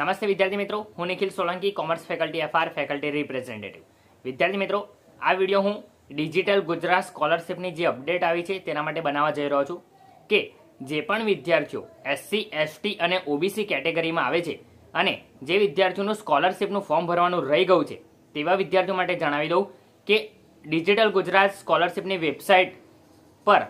નમસ્તે વિદ્યાર્થી મિત્રો હું Nikhil Solanki commerce faculty FR faculty representative વિદ્યાર્થી મિત્રો આ વિડીયો હું ડિજિટલ ગુજરાત સ્કોલરશિપની જે અપડેટ આવી છે તેના માટે બનાવવા જઈ રહ્યો છું કે જે પણ વિદ્યાર્થીઓ એસસી એસટી અને ઓબીસી કેટેગરીમાં આવે છે અને જે વિદ્યાર્થીઓનું સ્કોલરશિપનું ફોર્મ ભરવાનું રહી ગયું છે તેવા વિદ્યાર્થીઓ માટે જણાવી દઉં કે ડિજિટલ ગુજરાત સ્કોલરશિપની વેબસાઇટ પર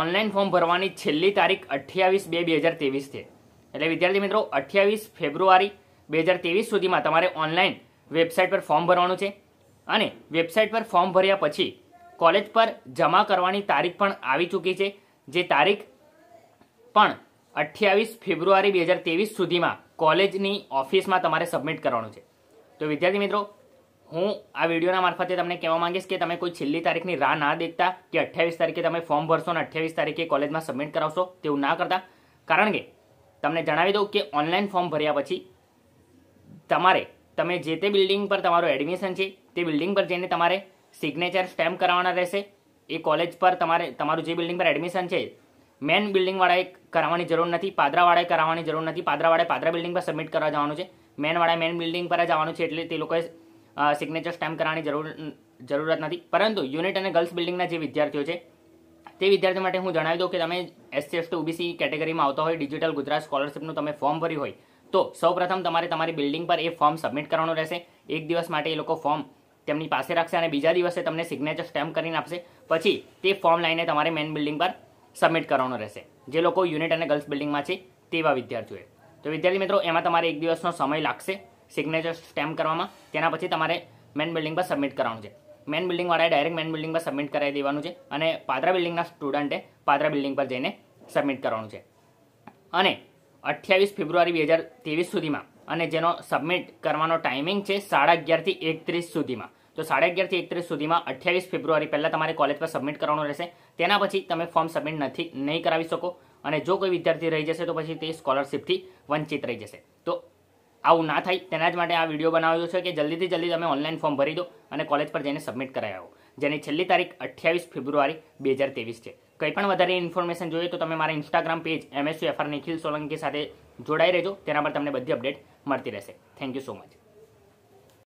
ઓનલાઈન ફોર્મ ભરવાની છેલ્લી તારીખ અઠ્યાવીસ બે બે હજાર ત્રેવીસ છે એટલે વિદ્યાર્થી મિત્રો અઠ્યાવીસ ફેબ્રુઆરી બે હજાર તેવીસ સુધીમાં તમારે ઓનલાઈન વેબસાઇટ પર ફોર્મ ભરવાનું છે અને વેબસાઇટ પર ફોર્મ ભર્યા પછી કોલેજ પર જમા કરવાની તારીખ પણ આવી ચૂકી છે જે તારીખ પણ અઠ્યાવીસ ફેબ્રુઆરી બે હજાર તેવીસ સુધીમાં કોલેજની ઓફિસમાં તમારે સબમિટ કરવાનું છે તો વિદ્યાર્થી મિત્રો હું આ વિડીયોના મારફતે તમને કહેવા માંગીશ કે તમે કોઈ છેલ્લી તારીખની રાહ ના દેખતા કે અઠ્યાવીસ તારીખે તમે ફોર્મ ભરશો અને અઠ્યાવીસ તારીખે કોલેજમાં સબમિટ કરાવશો તેવું ના કરતા કારણ કે તમને જણાવી દઉં કે ઓનલાઈન ફોર્મ ભર્યા પછી તમારે તમે જે તે બિલ્ડિંગ પર તમારું એડમિશન છે તે બિલ્ડિંગ પર જઈને તમારે સિગ્નેચર સ્ટેમ્પ કરાવવાના રહેશે એ કોલેજ પર તમારે તમારું જે બિલ્ડિંગ પર એડમિશન છે મેન બિલ્ડિંગવાળાએ કરાવવાની જરૂર નથી પાદરાવાળાએ કરાવવાની જરૂર નથી પાદરાવાળાએ પાદરા બિલ્ડિંગ પર સબમિટ કરવા જવાનું છે મેનવાળાએ મેન બિલ્ડિંગ પર જવાનું છે એટલે તે લોકોએ સિગ્નેચર સ્ટેમ્પ કરાવવાની જરૂર જરૂરત નથી પરંતુ યુનિટ અને ગર્લ્સ બિલ્ડિંગના જે વિદ્યાર્થીઓ છે તે વિદ્યાર્થી માટે હું જણાવી દઉં કે તમે એસસી એસટી ઓબીસી કેટેગરીમાં આવતા હોય ડિજિટલ ગુજરાત સ્કોલરશિપનું તમે ફોર્મ ભર્યું હોય તો સૌપ્રથમ તમારે તમારી બિલ્ડિંગ પર એ ફોર્મ સબમિટ કરવાનું રહેશે એક દિવસ માટે એ લોકો ફોર્મ તેમની પાસે રાખશે અને બીજા દિવસે તમને સિગ્નેચર સ્ટેમ્પ કરીને આપશે પછી તે ફોર્મ લાઈને તમારે મેન બિલ્ડિંગ પર સબમિટ કરવાનું રહેશે જે લોકો યુનિટ અને ગર્લ્સ બિલ્ડિંગમાં છે તેવા વિદ્યાર્થીઓએ તો વિદ્યાર્થી મિત્રો એમાં તમારે એક દિવસનો સમય લાગશે સિગ્નેચર સ્ટેમ્પ કરવામાં તેના પછી તમારે મેન બિલ્ડિંગ પર સબમિટ કરવાનું છે મેન બિલ્ડિંગવાળાએ ડાયરેક્ટ મેન બિલ્ડિંગ પર સબમિટ કરાવી દેવાનું છે અને પાદરા બિલ્ડિંગના સ્ટુડન્ટે પાદરા બિલ્ડિંગ પર જઈને સબમિટ કરવાનું છે અને અઠ્યાવીસ ફેબ્રુઆરી બે હજાર ત્રેવીસ સુધીમાં અને જેનો સબમિટ કરવાનો ટાઈમિંગ છે સાડા અગિયારથી એકત્રીસ સુધીમાં તો સાડા અગિયારથી એકત્રીસ સુધીમાં અઠ્યાવીસ ફેબ્રુઆરી પહેલાં તમારે કોલેજ પર સબમિટ કરવાનું રહેશે તેના પછી તમે ફોર્મ સબમિટ નથી નહીં કરાવી શકો અને જો કોઈ વિદ્યાર્થી રહી જશે તો પછી તે સ્કોલરશિપથી વંચિત રહી જશે આવું ના થાય તેના જ માટે આ વિડીયો બનાવ્યો છે કે જલ્દીથી જલ્દી તમે ઓનલાઈન ફોર્મ ભરી દો અને કોલેજ પર જઈને સબમિટ કરાવી આવો જેની છેલ્લી તારીખ અઠ્યાવીસ ફેબ્રુઆરી બે હજાર ત્રેવીસ છે કંઈ પણ વધારે ઇન્ફોર્મેશન જોઈએ તો તમે મારા Instagram page MSU R Nikhil Solanki સાથે જોડાઈ રહેજો તેના પર તમને બધી અપડેટ મળતી રહેશે થેન્ક યુ સો મચ